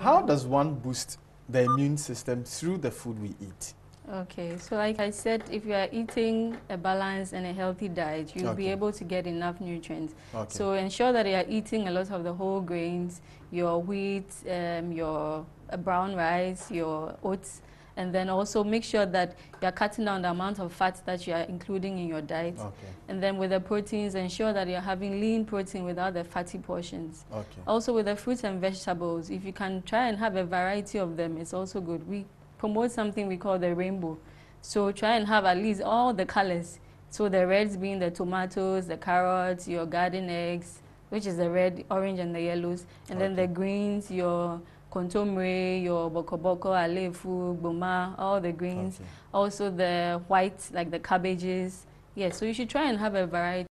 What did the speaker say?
How does one boost the immune system through the food we eat? Okay, so like I said, if you are eating a balanced and a healthy diet, you'll okay. be able to get enough nutrients. Okay. So ensure that you are eating a lot of the whole grains, your wheat, um, your uh, brown rice, your oats, and then also make sure that you're cutting down the amount of fat that you are including in your diet. Okay. And then with the proteins, ensure that you're having lean protein without the fatty portions. Okay. Also with the fruits and vegetables, if you can try and have a variety of them, it's also good. We promote something we call the rainbow. So try and have at least all the colors. So the reds being the tomatoes, the carrots, your garden eggs, which is the red, orange, and the yellows. And okay. then the greens, your contomere, your bokoboko, alefu, boma, all the greens. Okay. Also the white, like the cabbages. Yes, yeah, so you should try and have a variety.